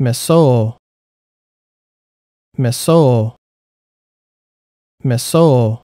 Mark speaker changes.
Speaker 1: meso meso meso